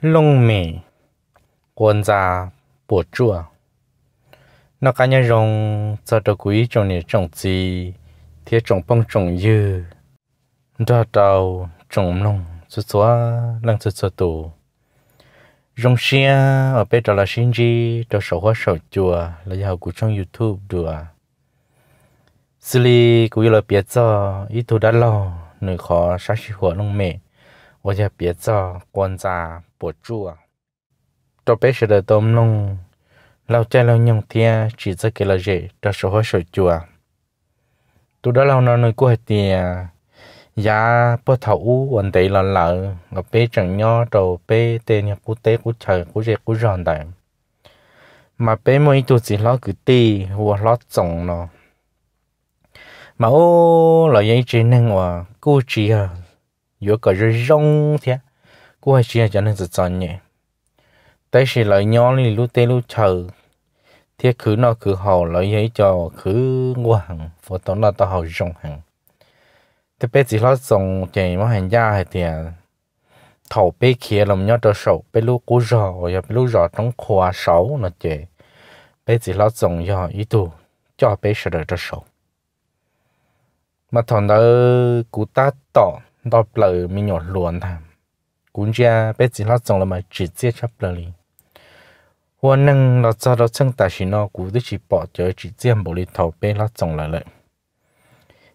lông mì quần già bùa chua nó cá nhân rong cho đồ quý trong này trồng gì thế trồng bông trồng dư đó đầu trồng nông số số lăng số số tù rong xia ở bên đó là xin gì cho sổ hoa sổ chùa là giàu của trong youtube đùa xử lý của là biết cho ít thu đã lo nửa khó sát chi hỏa lông mẹ 我也别做观察博主啊。tôi biết sự đời tôm lông lâu chơi lâu nhung thia chỉ rất cái là gì đó số hóa sợi chùa tôi đã lâu nó nói hết tiền, giá bơ thấu quần tị là lợ ngập bê chẳng nho đầu bê tiền nhà của tế của trời của dệt của giòn đại mà bê mỗi tôi chỉ lo cứ tì hoặc lo trồng nó mà ô là giấy chỉ nên hòa cô chỉ à 有个是扔天，过还是叫那是专业。但是来鸟哩路带路 chờ thế cứ nó cứ hậu lại ấy cho cứ ngô hàng phổ tông là tao hậu rong hàng thế bé chỉ lo rong chạy mà hàng gia hay thì thầu bé kia làm nhau cho sầu bé lúc cú rò và bé lúc trong khoa sáu nó chạy bé chỉ lo rong cho ý đồ cho bé được cho sầu mà thằng đó cú ta tỏ đó là cũng chưa biết mà chỉ chết 到不了没鸟乱它，估计被其他种了嘛，直接吃不了哩。我能了找到称，但是呢，估计是 bỏ 掉直接无哩头被那种了嘞。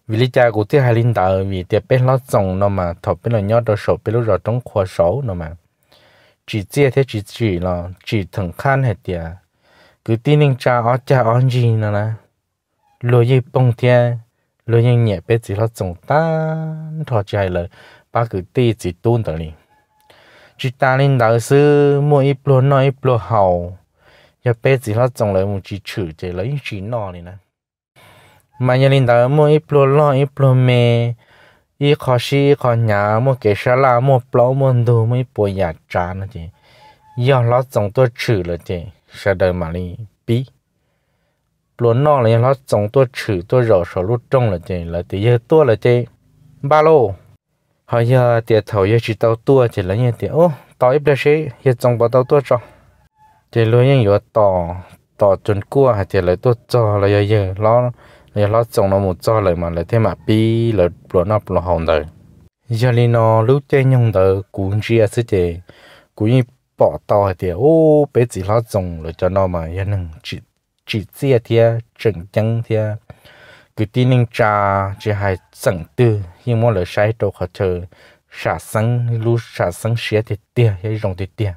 vì lý cha của tiếc hai linh đạo vì tiếc bên nó trồng nó mà thọ bên là nhớ đồ sổ bên lúc rồi trong khoa số nó mà chỉ chết thế chỉ chỉ là chỉ thằng khan hết tiếc cứ tin linh cha ở cha ở gì nó nè lối gì bông tiếc lo nhanh nhẹ bế chỉ là trồng tan thọ chạy là ba cứ tê chỉ tuôn tới đi chỉ ta lên đạo sư mua ít lúa nói ít lúa hậu giờ bế chỉ là trồng lại một chỉ chữ chỉ lấy chỉ nọ này nè mà nhà lên đạo mua ít lúa lo ít lúa mè ít khó xí khó nhà mua cái sao là mua lúa mua đồ mua bồi nhà trà nữa chứ giờ nó trồng tôi chữ rồi chứ sao đời mà đi bí lúa nọ là nó trồng tua chữ tua rổ sổ lúa trồng là chơi là tí giờ tua là lô họ giờ tiền thầu giờ chỉ tàu tua chỉ là như tiền ô tàu ít đây xí giờ trồng bao tàu cho chỉ lúa những yếu tỏ tỏ chuẩn cua hay chỉ là tua cho là giờ giờ nó giờ trồng nó một cho lại mà lại thêm mà pi là lúa nọ lúa hồng rồi giờ này nó lúc chơi nhung cũng chỉ là sự cũng bỏ tàu hay ô bé chỉ nó trồng rồi cho mà giờ nâng chỉ chỉ chia thia chừng chân thia cứ tin nên cha chỉ hay sẵn tư nhưng mà lời sai đồ khó chờ xả sẵn lu xả sẵn xé thì tia hay rong thì tia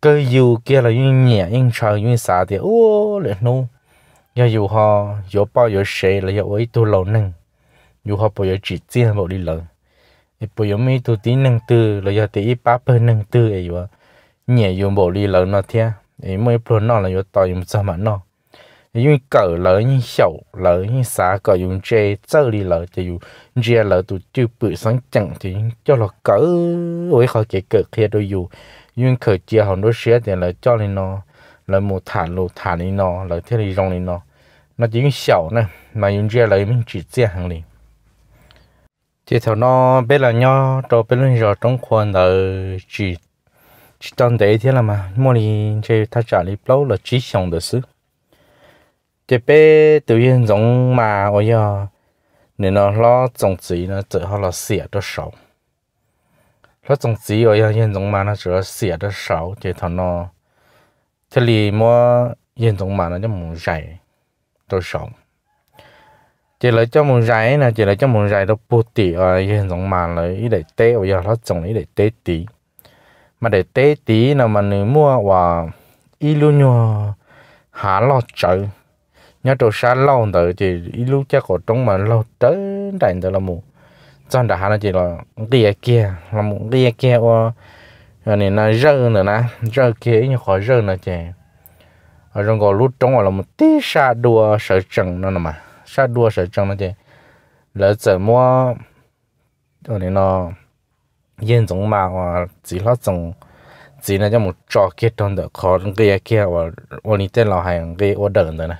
cơ yêu kia là yên nhẹ yên chờ yên xả thì ô lại nô giờ yêu họ yêu bao yêu xe là yêu ấy tôi lâu nâng yêu họ bao yêu chỉ chia bao đi lợ bao giờ mấy tôi tin nâng tư là giờ thì ít ba bên nâng tư ấy vậy nhẹ yêu bao đi lợ nó thia thì mới pro nó là vô tàu dùng sao mà nó dùng cỡ lỡ như sầu lỡ như xả cỡ dùng chơi đi lỡ thì dùng chê lỡ tụ chưa bự sáng chẳng thì cho là cỡ với họ kể cỡ kia đôi dù dùng cỡ chia đôi xe thì là cho lên nó là một thản lô thản đi nó là thế đi rong chỉ tăng để thế là mà mỗi lần chơi ta trả lý lâu là chỉ xong được sự chế bé tự nhiên giống mà ôi giờ nên nó lo trồng chỉ nó tự họ là xỉa cho sầu lo trồng chỉ ôi giờ nhiên giống mà nó chỉ là xỉa cho sầu chế thằng nó thế thì mua nhiên giống mà nó cho muốn dạy cho sầu chỉ lấy cho một rải là chỉ lấy cho một rải đâu bút tỉ ở hiện giống mà lấy để té bây giờ nó trồng ít để té tí mà để tế tí là mà nếu mua và ít lúc nhỏ há lo chơi nhớ đồ xa lâu tới thì ít lúc chắc có trong mà lâu tới đại tới là mù chân đã há là chỉ là đi kia là một đi kia và rồi nên là rơ nữa nè rơ kia như khỏi rơ nữa chị ở trong gò lúc trong là một tí xa đua sợ trần nữa mà xa đua sợ trần nữa chị lỡ giờ mua rồi nên nó yên giống mà và chỉ là giống chỉ là cho một trò kia trong đó khó cái kia và và những tên là hàng cái ở đơn đó nè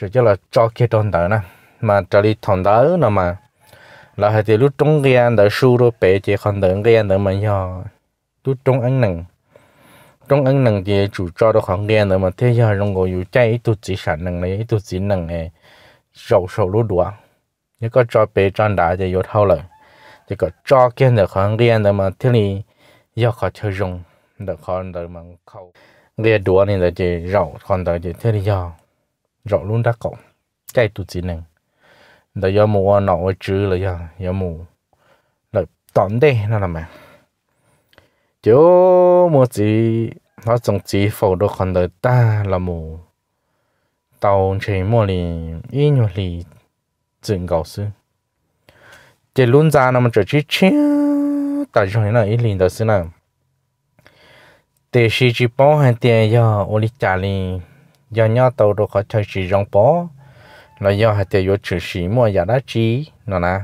chỉ cho là trò kia trong đó nè mà trò đi thằng đó nè mà là hay thì lúc trong cái anh đã su rồi bé chỉ còn đợi cái anh đó mà nhỏ lúc trong anh nặng trong anh nặng thì chủ trò đó khoảng cái anh đó mà thế giờ trong ngồi อยู่ใจ tôi chỉ sản năng này tôi chỉ năng này sầu sầu lúc đó nếu có trò bé tròn đá thì vô thâu lại 这个照见的很练的嘛，这里要考车用的考的嘛考，练多呢的这绕考的这这里要绕路的考，再读技能，的要么脑我知了呀，要么来懂的那了没？就么子他总只否都看到大了么，到全么里一月里真高兴。chỉ luôn ra nó mà trở chỉ chia tại chỗ này ít đó xí nào thì chỉ chỉ bỏ hàng tiền do ô lý trả liền do nhau tàu đồ khó chơi chỉ rong bỏ là do hàng tiền vô chữ xí mua giá đá nè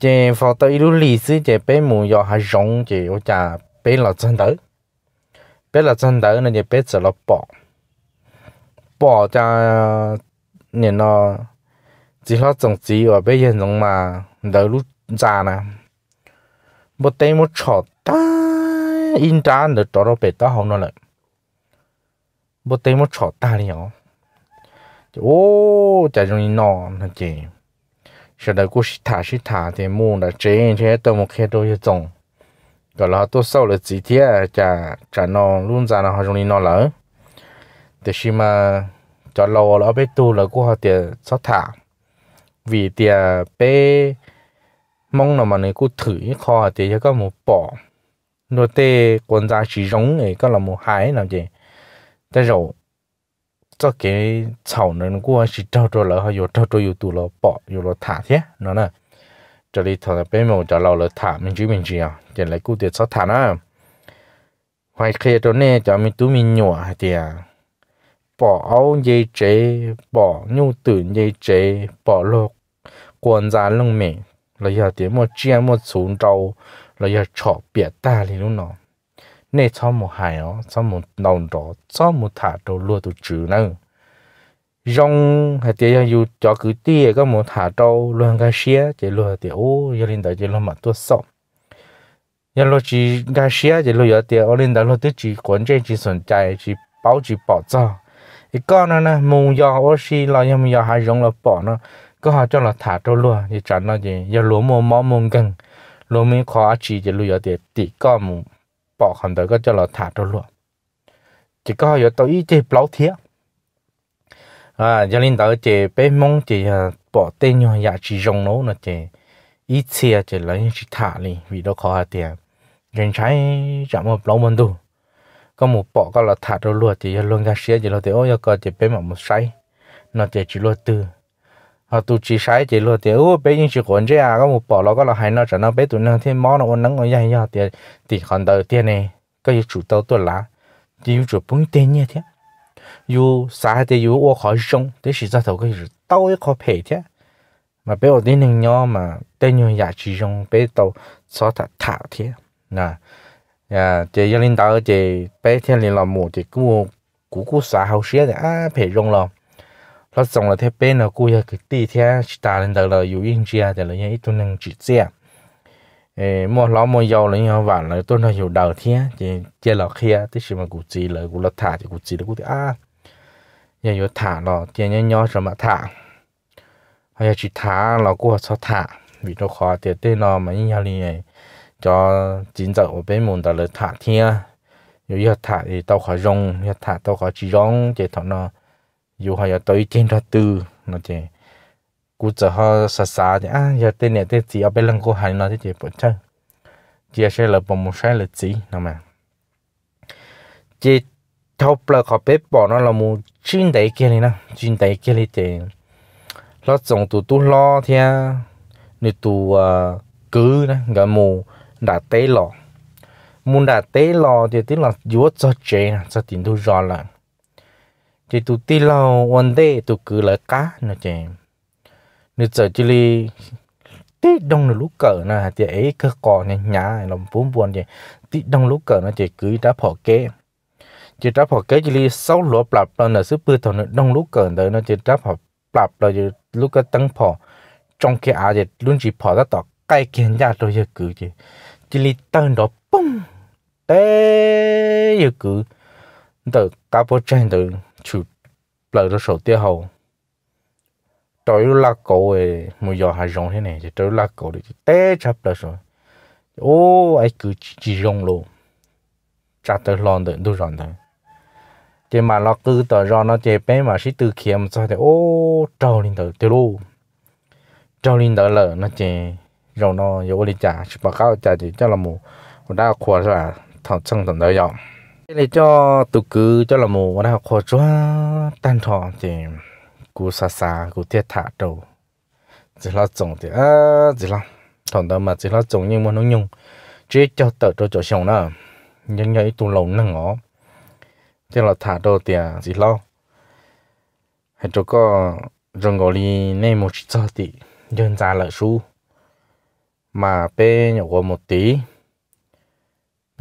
chỉ phò tới lúc lì xí chỉ bé mù do hàng rong chỉ ô trả bé chân tới bé là chân tới nên chỉ bé chỉ là bỏ bỏ cho nên nó chỉ là trồng chỉ và bé hiện giống mà đỡ lúc già nè một tay một chọt ta in ta được cho nó bể ta không nó lại một tay một chọt ta đi nhở ô chả dùng nó là chị sau đó cô thả sĩ thả thì muốn là chế thế tôi một khi tôi trồng rồi là tôi sau là chỉ thế chả chả nó luôn ra nó dùng nó lỡ thì khi mà cho lâu là biết tu là cô họ tiền sót thả vì tia bé mong là mà này cũng thử kho thì có một bỏ nó tê quần ra chỉ giống này có là một hai làm gì thế rồi cho cái chảo nó cũng chỉ trâu trâu là họ trâu trâu yêu tụ là bỏ yêu là thả thế nó nè cho đi thằng bé mồ cho lâu là thả mình chỉ mình chỉ à thì lại cũng được sao thả nó hoài kia cho nên cho mình tú mình nhỏ thì à bỏ áo dây chế bỏ nhu tử dây chế bỏ lột quan gia lông mẹ là giờ tiếng mà chia mà xuống trâu là giờ chọ biệt ta thì lúc nào nè cho một hài ó cho một đồng đó cho một thả trâu lúa tụ chữ nữa hay tiếng yêu cho cứ tia có một thả trâu luôn cái xía chỉ luôn tiếng ô giờ lên tới chỉ luôn mà tôi sống giờ lo chỉ cái xía chỉ lo giờ tiếng ô lên tới lo tới quan trọng chỉ tồn tại chỉ bảo chỉ bảo cho cái con nó nè mù giờ ô xí là giờ mù giờ hai rong là họ cho thả chỉ lúa lúa lúa ก็หาจังละถาเจ้าลัวยี่จันละยี่อย่าลัวมัวมอมงกันลัวมีขออาชีจะลุยเดียติก็มูปอกคำเดียวก็จังละถาเจ้าลัว chỉ có giờ tôi ít chơi lâu thiệt à gia đình tôi chơi bé mông chỉ bỏ tên nhau nhà chỉ dùng nó là chơi ít xe chỉ lấy chỉ thả đi vì đó khó ăn, tiền gần trái chẳng một lâu mình đủ có một bỏ có là thả đâu luôn chỉ luôn ra xe chỉ là thế ôi giờ có chỉ bé mà một say nó chỉ chỉ luôn từ họ tụ chỉ sai chỉ lo tiêu bây giờ chỉ còn chơi à có một bỏ lỡ có là hai nó trở nó bé tụi nó thêm món nó ăn nắng ở nhà nhà thì thì còn đầu tiên này có yêu chủ tàu tuần lá thì chủ bún tên nhé thế yêu sai thì yêu ô khó sông thế chỉ ra thầu cái gì tàu ấy khó phê thế mà bé ở đây nên nhau mà tên nhau nhà dạ chỉ dùng bé tàu sao thả thả thế nè à chỉ gia đình tàu chỉ bé thiên liền làm một thì cũng cũng cũng sai hậu xía thì à phải dùng rồi nó trồng là thế bên là cú cua cái tì thế chỉ ta lên đầu là dù yên chia thì là những ít tuần năng chỉ chia mua ló mua dầu là như vậy là tôi nói hiểu đầu thế thì chia là kia tức là mà cú chỉ là cú là thả thì cú chỉ là cú thì à giờ yếu thả nó thì nhớ nhớ rồi mà thả hay là chỉ thả là cụ sao thả vì nó khó thì tên nó mà như vậy này cho chính giờ ở bên mình đó là thả thế nếu giờ thả thì tao khó rong giờ thả tao khó chỉ rong thì thằng nó dù họ tới trên ra tư nó chỉ cú cho họ xa xa thì à giờ tên này tên gì ở bên lăng cô hành nó thì chỉ bỏ chơi chỉ sẽ là bỏ một sai là gì nó mà chỉ thâu bờ họ bếp bỏ nó là một chuyên đại kia này nè chuyên đại kia này thì lo trồng tụ tụ lo thì người tụ cứ nè gọi mù đã tế lo, muốn đã tế lo thì tức là vua cho chế cho tiền thu rõ lại chỉ tụ tí lâu one day tụ cứ là cá nó chị nữ giờ chỉ li tí đông là lúc cỡ nè thì ấy cơ cò nhà nhà làm buồn buồn chị tí đông lúc cỡ nó chị cứ đã bỏ kế chỉ đã bỏ kế chỉ li sáu lúa bắp là nó sức bự thằng đông lúc cỡ tới nó chỉ đã bỏ bắp là chỉ lúc cỡ tăng bỏ trong khi á chỉ luôn chỉ bỏ ra tỏ cái kiến ra rồi chỉ cứ chị chỉ li tăng đó bùng té chỉ cứ từ cá bơ trên từ chủ lợi đó sổ tiêu hầu trời là cổ ấy mùi giờ hai rong thế này trời là cổ thì té chập là rồi ô ai cứ chỉ rong luôn chả tới lon được đâu rồi đấy chỉ mà nó cứ tờ rong nó chế bé mà chỉ từ khi mà sao thì ô trâu lên tới tiêu luôn trâu lên tới lợ nó chế rong nó yếu đi chả chỉ bảo cáo chả chỉ cho là mù đã khóa ra thằng chân thằng đấy rồi thế này cho tụ cứ cho là mù nó học khó cho tan thọ thì cú xa xa cú thiết thả đầu chỉ là trồng thì à chỉ là thằng đó mà chỉ là trồng nhưng mà nó nhung chỉ cho tớ cho cho xong nữa nhưng nhảy tụ lồng nó ngó chỉ là thả đầu thì chỉ là hay cho có rừng gọi đi nên một chút thì nhân ra lợi su mà bên nhỏ một tí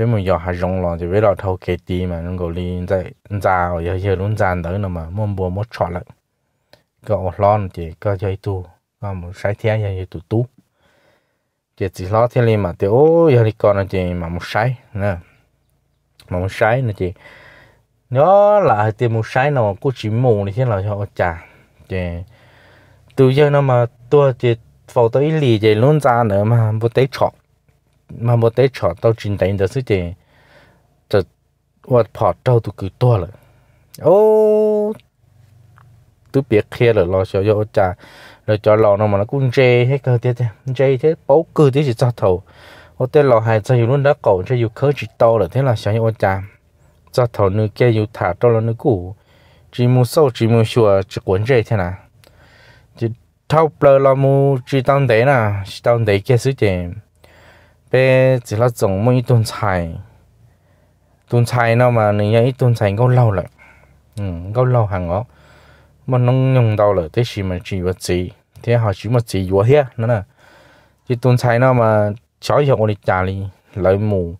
bé giờ hay rong lòng thì bé là thâu kê tì mà nó gọi liền tại già giờ giờ luôn già tới nữa mà muốn bùa muốn chọn lại có lon thì có chơi tu có một sai thế giờ giờ tu tu chỉ lo thế liền mà thì ô giờ đi con mà một sai nè một sai nè chị nó là thì một sai nào cũng chỉ mù thì thế là cho chả chị từ giờ nó mà tôi thì vào tới lì chị luôn già nữa mà vô tới chọn mà một tế chọn tao trình đánh đó sự tiền, cho vật phỏ trâu tụ cứ to rồi ô tụ biết kia rồi lo cho cho cha rồi cho lo nó mà nó cũng dê hết cơ thế dê thế bấu cứ thế chỉ cho thầu ô tế lo hai cho luôn đã cổ cho yêu khớ chỉ to rồi thế là sao như ô cha cho thầu nữ kia yêu thả cho là nữ cũ chỉ muốn sâu chỉ muốn sùa chỉ cuốn dê thế nào chỉ thâu bờ lo mu chỉ tăng nào, chỉ tăng đấy kia sự tiền bé chỉ là trồng một ít tuần xài tuần xài nào mà này ít tuần xài gấu lâu rồi, ừ gấu lâu hàng đó mà nó nhung đau rồi, thế gì mà chỉ một gì thế họ chỉ mà chỉ vừa thế nữa nè chỉ tuần xài nào mà cháu của đi nhà đi lại mù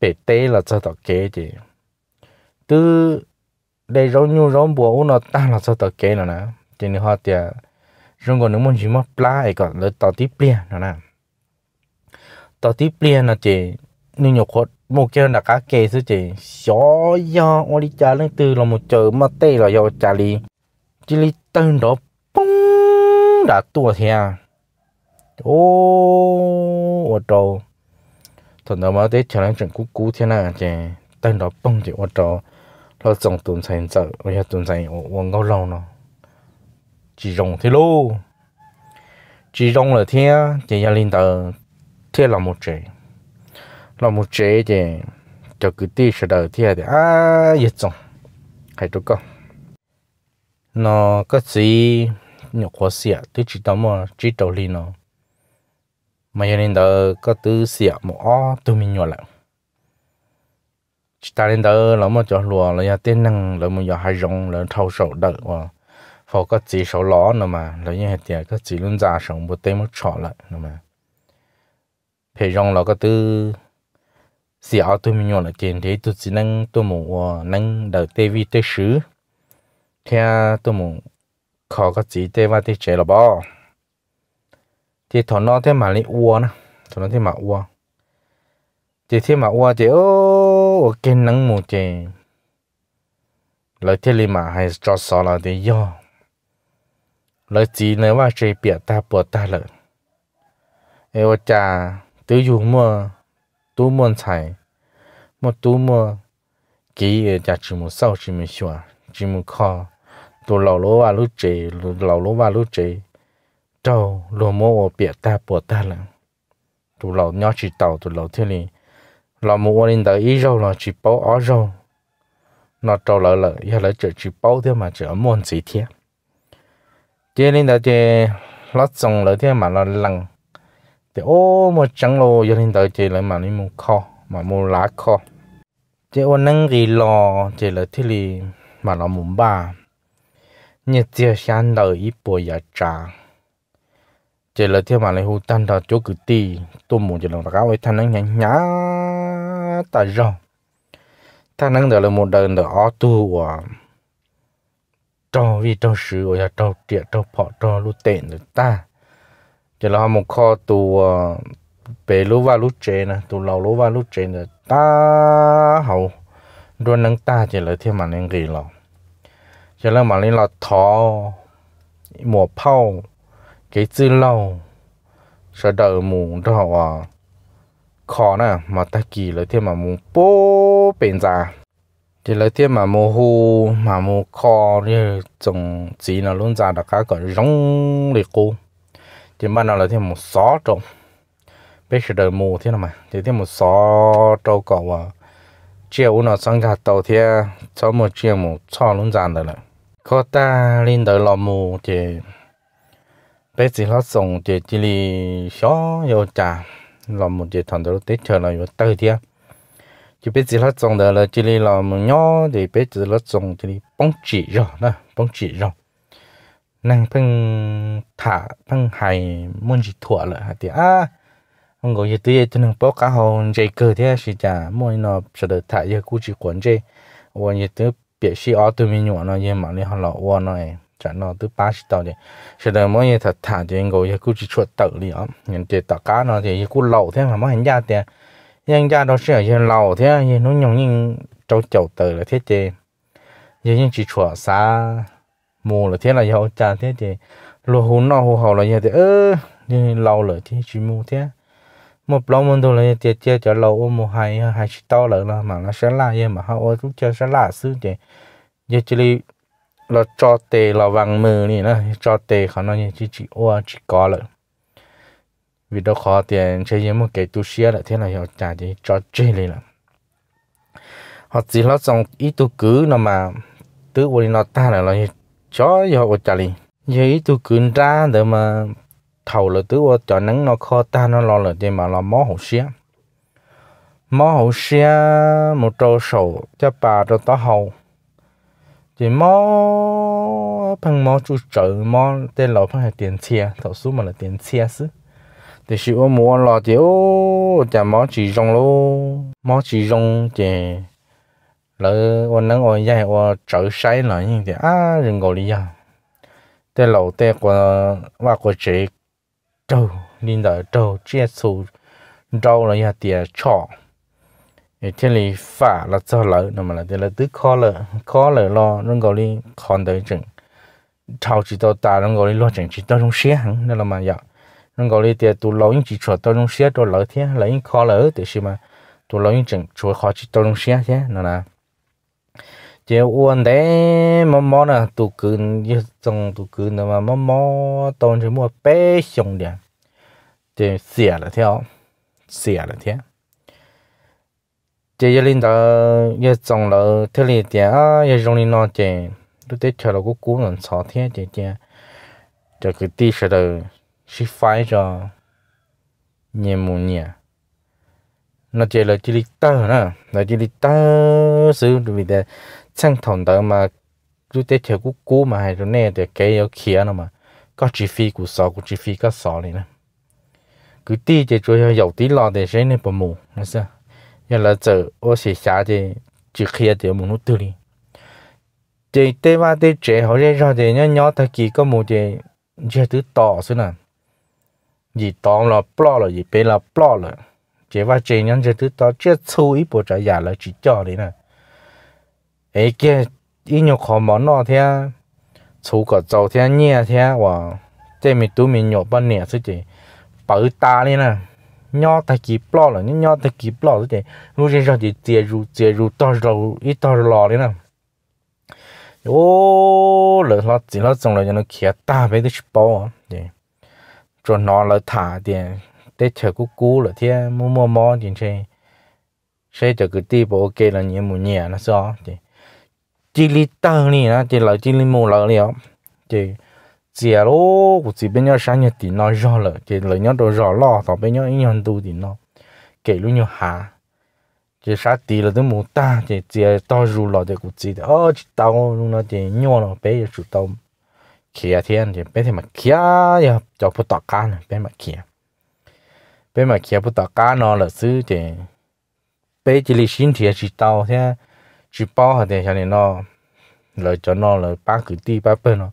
bé té là cho tao kế chứ từ đây rau nhu rau bùa nó ta là cho tao kế nữa nè thì họ thì rồi còn nếu muốn chỉ mà plá ấy còn lấy tao tiếp liền nữa nè ตอนที่เปลี่ยนนะเจนึงหยกคดโมเกลนักเกซเจชอยาอริจาเรื่องตือเราโมเจอมาเต้เราโยจารีจิลิตึงดอปุ้งดาตัวเทียโอ้โอโตถนนมาเต้ฉันจังกูกูเทียนะเจตึงดอปุ้งเจโอโตเราส่งตุนใส่เจอเราจะตุนใส่วงเกาเราเนาะจีรงเทโลจีรงเลยเทียเจียลินเตอร์ thế là một chế là một chế thì cho cái tí sẽ đầu thế thì à yết xong hay đâu có nó có gì nhiều khó xịa tôi chỉ tao mà chỉ tao li nó mà giờ nên đó có tư xịa một ó tôi mình nhỏ lại chỉ ta nên đâu là mà cho lùa là nhà tiên năng là mà giờ hay rong là thâu sầu đợi và phò có gì sầu ló nữa mà là như thế thì có gì luôn già sống một tên mất trọ lại nữa mà phải rằng là cái thứ xì áo tôi mình nhọn là kiện thế tôi chỉ năng tôi muốn ờ, năng đầu tê vi tê sứ theo à, tôi muốn khó cái gì tê và tê chế là bao thì thọ nó thế mà lấy uo nè thọ nó thế mà uo thì thế mà uo thì ô ô cái năng một thì lời thế li mà hay cho sợ là thì do lời gì nữa mà chế biệt ta bừa ta lợi ê ô cha tự dùng mua tu mua xài mua tu mua kỹ giá chỉ mua sau chỉ mua xóa chỉ mua khó, tu lão lúa và lúa chế lão lúa và lúa chế trâu lúa mua bịa ta bùa ta là tu lão nhỏ chỉ tàu tu lão thế này lão mua lên tới ít rồi là chỉ bảo ó rồi, nó trâu lợ lợ giờ lỡ chỉ chỉ bao thế mà chỉ ở muôn gì thế chế lên tới chế lót sông lỡ thế mà nó lằng thì ô mà chẳng lo giờ hiện tại chỉ là mà mình mua kho mà mua lá kho chỉ ô năng gì lo chỉ là thế li mà nó muốn ba như thế sáng đầu ít bồi giờ trà chỉ là thế mà lại hút tan đầu chỗ cứ ti tôi muốn chỉ là cái ấy thằng năng nhá nhá tại sao thằng năng đó là một đời đời ở tu à cho vì cho sự ở cho triệt cho phọ cho lu tiền người ta จะเราหมข้อตัวเปรู้ว่ารู้เจนะตัวเรารู้ว่ารู้เจนะตาเขาดวนนังตาจะเลยเที่ยมันยังกีเราจะเริ่มมาเลยนเราทอหมวกเผาเกจื้อเล่าสะดอหมูดอกว่าคอน่ะมาตะกี้เลยเที่ยมมนมูโป้เป็นจ้าจะเลยเที่ยมันมหูมาโมคอเนี่ยจงจีน่ะลุ้นจ้าดักก้ากร้องเลยกู thì mà nó là thêm một xó trồng bây giờ đời mù thế nào mà thì thêm một xó trâu cầu à chiều nó sang cả tàu thì cho một chiều một cho luôn dàn rồi lại có ta lên đời lò mù thì bây giờ nó sống thì chỉ là xó vô trà lò mù thì thằng đó tết chờ là vô tới thì chỉ biết giờ nó xong đời là chỉ là một nhỏ thì biết gì hết xong thì bông chỉ rồi đó bông chỉ rồi năng phăng thả phăng hài muốn gì thua là hả thì à ông gọi gì tươi tôi nàng bỏ cả hồn dây cơ thế thì chả mỗi nó sẽ được thả giờ cú chỉ quấn dây và gì tươi biết xí ở tụi mình nhỏ nó gì mà này họ lọ qua nó ấy chả nó tụi ba xí tao đấy sẽ được mỗi gì thật thả thì ông gọi giờ cú chỉ chuột tự đi ạ nhận tiền tất cả nó thì cú lẩu thế mà mỗi hành gia tiền nhân gia đó sẽ ở lẩu thế nó nhồng nhưng trâu chậu tự là thế chê giờ nhưng chỉ chuột xa mù là thế là giàu trả thế thì lô hôn nó hồ hậu là như thế ơ đi lâu rồi thì chỉ mù thế một lâu mình thôi là tiệt tiệt cho lâu ôm một hai hai chỉ to lợn là mà nó sẽ là như mà họ ôi cũng chơi sẽ là xứ thì giờ chỉ đi là cho tề là vàng mờ này nó cho tề khả năng như chỉ chỉ ô chỉ có lợn vì đó khó tiền chơi với một cái tu sửa là thế là họ trả thì cho chơi lên là họ chỉ lo xong ít tu cứ nó mà tứ của nó ta là nó chó giờ ở chả lì vậy tôi cứ ra để mà thầu là tôi ở cho nắng nó kho ta nó lo là gì mà lo mó hồ xía mó hồ xía một trâu sầu cho bà cho tao hầu chỉ mó phần mó chú trợ mó tên lò phần là tiền xe thầu số mà là tiền xe xứ thì sự mua lò chỉ ô chả mó chỉ rong lô mó chỉ rong chè lỡ ô nắng ô dài ô trở say là như thế à rừng gò lý à tê lẩu tê của và của chị trâu linh đỡ trâu chia sù trâu là nhà tiền trọ thế lý phả là cho lỡ nó mà là thế là tứ khó lỡ khó lỡ lo rừng gò lý còn tới chừng thao chỉ tao ta rừng gò lý lo chừng chỉ tao trong xe hẳn nên là mà dạ rừng gò lý tiền tụ lỡ những chỉ cho tao trong xe cho lỡ thế lỡ những khó lỡ thì mà tụ lỡ những chừng chúa khó chỉ tao trong xe thế nó là chế uốn thế mò mò nè tụ cứ như trong tụ cứ mà mò mò tồn chỉ mua bé xong đi chế xỉa là theo xỉa là thế chế giờ linh đó giờ trong là thế này thì à giờ trong linh nó chế lúc tết chờ là cũng cú nó sợ thế chế chế chế cái tí sẽ được ship phải cho nhiều mua nhiều nó chỉ là chỉ đi ta nè là chỉ đi ta xứ vì thế sang thòng đó mà chú tế theo cú cú mà hay rồi nè để cái yếu kia nó mà có chi phí của sao, của chi phí có sao này nè cứ tí chỉ cho dầu tí lò để xem nên bơm, mù nó sao giờ là chờ, ô xe xá thì chỉ kia thì mù nó tự đi chỉ tế ba tế trẻ họ sẽ ra thì nhớ nhớ thật kỳ có một chỉ chỉ thứ to xí nè gì to là plot là gì bé là plot là chỉ và chỉ nhân chỉ thứ đó chỉ thu ít bộ trái giả là chỉ cho đấy nè ấy kia ít nhiều khó mà nọ thế thu cả dầu thế nhẹ thế và thế mình tụi mình nhổ bên nhẹ thế chỉ bảo ta đấy nè nhỏ ta kỳ lo rồi nhỏ ta kỳ lo thế chỉ lúc trên cho chỉ tiệt ru tiệt ru to rầu ít to lò đấy nè ô lỡ nó chỉ nó trồng là cho nó kia ta đi cái bao à rồi nó là thả tiền tết chờ cú cú là thế mua mua mò thì chơi chơi cho cái ti bộ ok là nhiều mù nhẹ nó so thì chỉ lý tơ này nó chỉ là chỉ lý mù lợ liền thì giờ à lô cũng chỉ bên nhau sáng nhật thì nó rõ là thì là nhau đồ rõ lo tao bên nhau nhau tu thì nó kể luôn nhau hà thì sáng tí là tôi muốn ta thì giờ à tao rủ lo thì cũng chỉ ờ tao luôn nó thì nhau nó bé giờ chủ tao kia thiên thì bé thì mà kia giờ cho phụ tọa can bé mà kia bé mà kia bút tao cá nó là xứ thì bé chỉ lấy xin thì chỉ tao thế chỉ bao hạt thì cho nên nó lời cho nó là ba cử ti ba bên nó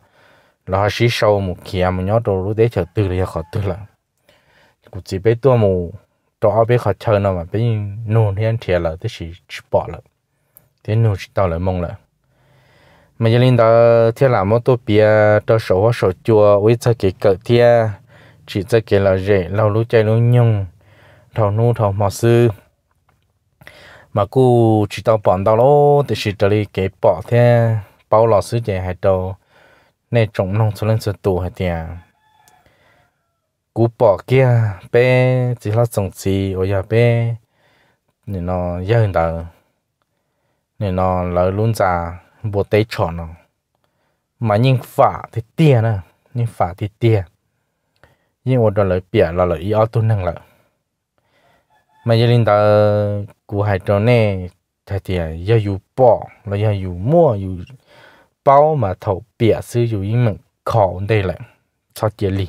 là xí sâu một kia một nhót đồ lúc đấy chờ từ là khó từ là cũng chỉ bé tua một đó bé khó chờ nó mà bé nôn hiện thì là thế chỉ chỉ bỏ là thế nôn chỉ tao là mong là mà giờ linh đó thế là một tổ bia đó sổ sổ chua với cái cỡ thiệt chỉ cho cái là dễ lâu lúc chơi lúc nhung thầu nu thầu mò sư mà cô chỉ tao bọn tao lô thì chỉ cho đi cái bỏ thế bao lò sư chơi hai đầu nên trồng nông số lên số tù hai tiền cú bỏ kia bé chỉ là trồng gì ở nhà bé nên nó dân đời nên nó lỡ luôn già bộ tế chọn nó mà nhìn phả thì tiền à nhìn phả thì tiền nhưng mà đó là bịa là là ý ở tu năng mà giờ linh ta cụ hải trò nè thì thì giờ dù bỏ là giờ dù mua dù bao mà thầu bịa sử dụng những mình khó đây là cho chia lì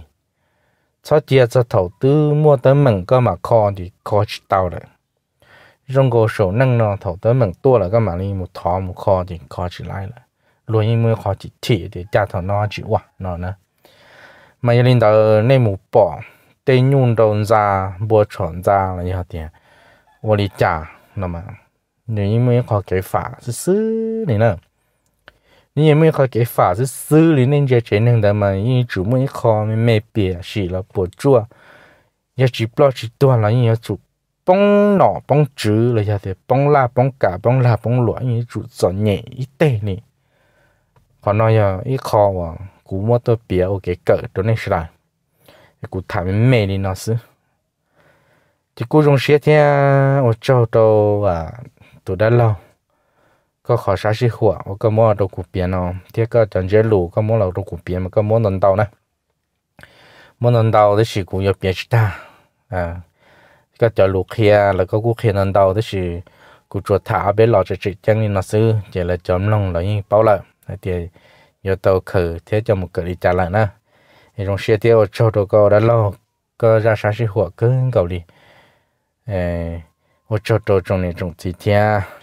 cho chia cho thầu tư mua tới mình cơ mà khó thì khó tao đấy trong cổ sổ năng nó thầu tới mình tua là các mà đi một thọ một khó thì khó chỉ lại là luôn như mới khó chỉ chỉ thì cha thầu nó chỉ quả nó nữa mấy linh đầu nên một bỏ để nhung đầu ra bùa tròn ra là như thế vô lý trả nó mà nếu như mới có cái phả sư sư này nè nếu như mới có cái phả sư sư thì nên chơi chơi nên đó mà như chủ mới khó mới mê bìa chỉ là bùa chua giờ chỉ bỏ chỉ toàn là như chủ bông nọ bông chữ là như thế bông la bông cả bông la bông lõi như chủ giỏi nhẹ ít tê này còn nói giờ ít khó vào à cú mua tờ bia ok cỡ tôi nên cái cú thảm mê đi nó sư, thì cú dùng xe thì ở chỗ đâu à tôi đã lâu có khó sáng sĩ hùa ở cái mua đồ cú bia nó thì cái chẳng dễ lù có mua là đồ cú bia mà có mua nền tàu nè mua nền tàu thì chỉ cú nhập bia chỉ ta à cái chỗ lù kia là cái cú kia nền tàu thì chỉ cú chỗ thả bé lọ chỉ chỉ chẳng nên nó xứ chỉ là chấm lòng là như bao lợi thì nhớ tàu khử thế cho một cái đi trả lại nữa thì trong xe tiêu cho đồ có đã lâu có ra sáng sĩ hùa cứ cầu đi ô cho đồ trong này trong thịt thia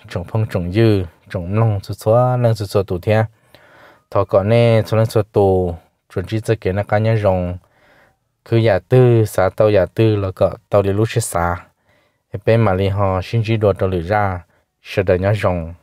trong phong trong dư trong lông số số lông số số tù thia thọ có nè số nông số tù chuẩn chỉ cho cái nó cá nhân rồng cứ giả tư xã tàu giả tư là có tàu đi lúc xe xã bên mà li họ xin chỉ đồ tàu lửa ra sẽ đợi nhớ rồng